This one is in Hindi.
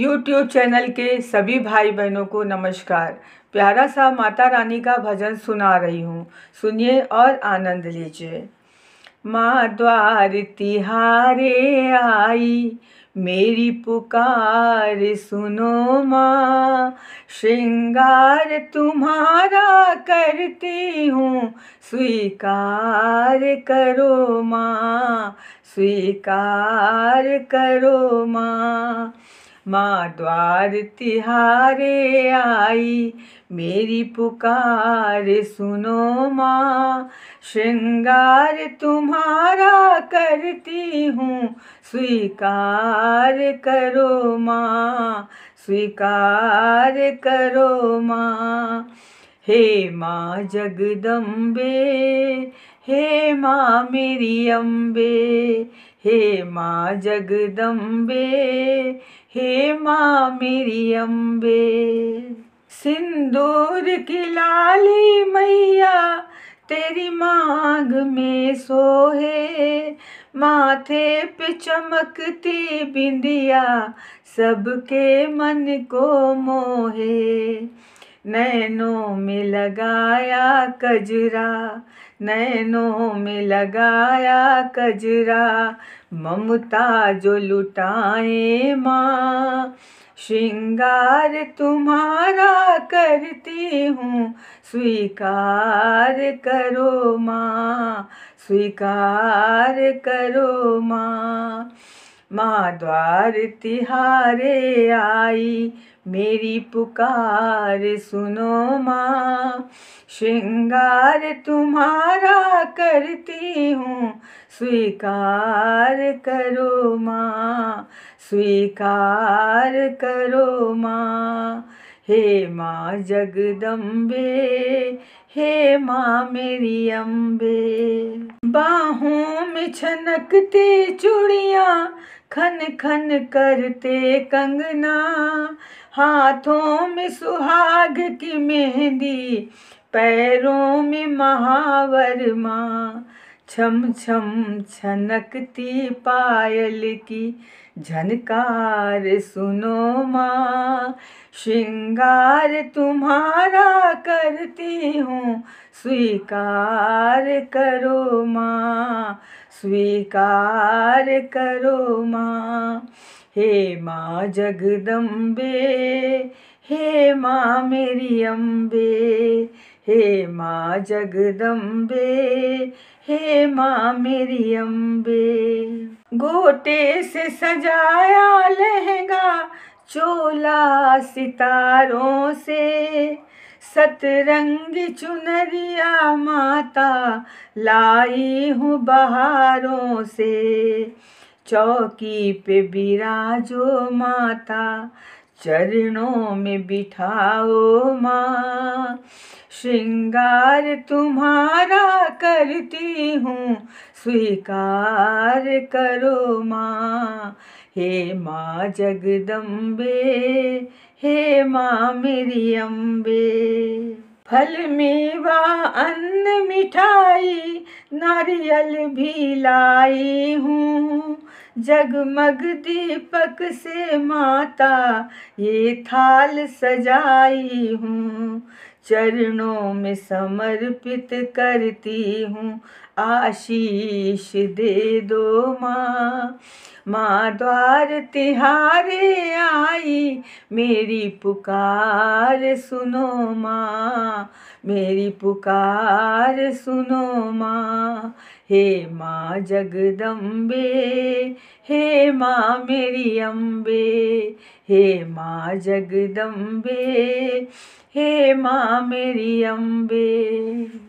यूट्यूब चैनल के सभी भाई बहनों को नमस्कार प्यारा सा माता रानी का भजन सुना रही हूँ सुनिए और आनंद लीजिए माँ द्वार तिहारे आई मेरी पुकार सुनो माँ श्रृंगार तुम्हारा करती हूँ स्वीकार करो माँ स्वीकार करो माँ माँ द्वार तिहारे आई मेरी पुकार सुनो माँ श्रृंगार तुम्हारा करती हूँ स्वीकार करो माँ स्वीकार करो माँ हे माँ जगदम्बे हे माँ मेरी अम्बे हे माँ जगदम्बे हे माँ मेरी अम्बे सिंदूर की लाली मैया तेरी मांग में सोहे माथे पे चमकती बिंदिया सबके मन को मोहे नैनों में लगाया कजरा नैनों में लगाया कजरा ममता जो लुटाए माँ श्रृंगार तुम्हारा करती हूँ स्वीकार करो माँ स्वीकार करो माँ माँ द्वार तिहारे आई मेरी पुकार सुनो माँ श्रृंगार तुम्हारा करती हूँ स्वीकार करो माँ स्वीकार करो माँ हे माँ जगदम्बे हे माँ मेरी अम्बे बाहों में छनकते चूड़ियाँ खन खन करते कंगना हाथों में सुहाग की मेहंदी पैरों में महावर माँ छम छम छनकती पायल की झनकार सुनो माँ श्रृंगार तुम्हारा करती हूँ स्वीकार करो माँ स्वीकार करो माँ हे माँ जगदम्बे हे माँ मेरी अम्बे हे माँ जगदम्बे हे माँ मेरी अम्बे गोटे से सजाया लहंगा चोला सितारों से सतरंगी चुनरिया माता लाई हूँ बहारों से चौकी पे बिराजो माता चरणों में बिठाओ माँ श्रृंगार तुम्हारा करती हूँ स्वीकार करो माँ हे माँ जगदम्बे हे माँ मेरी अम्बे फल मेवा अन्न मिठाई नारियल भी लाई हूँ जगमग दीपक से माता ये थाल सजाई हूँ चरणों में समर्पित करती हूँ आशीष दे दो माँ माँ द्वार तिहारे आई मेरी पुकार सुनो माँ मेरी पुकार सुनो माँ हे माँ जगदम्बे हे माँ मेरी अम्बे हे माँ जगदम्बे हे माँ मेरी अम्बे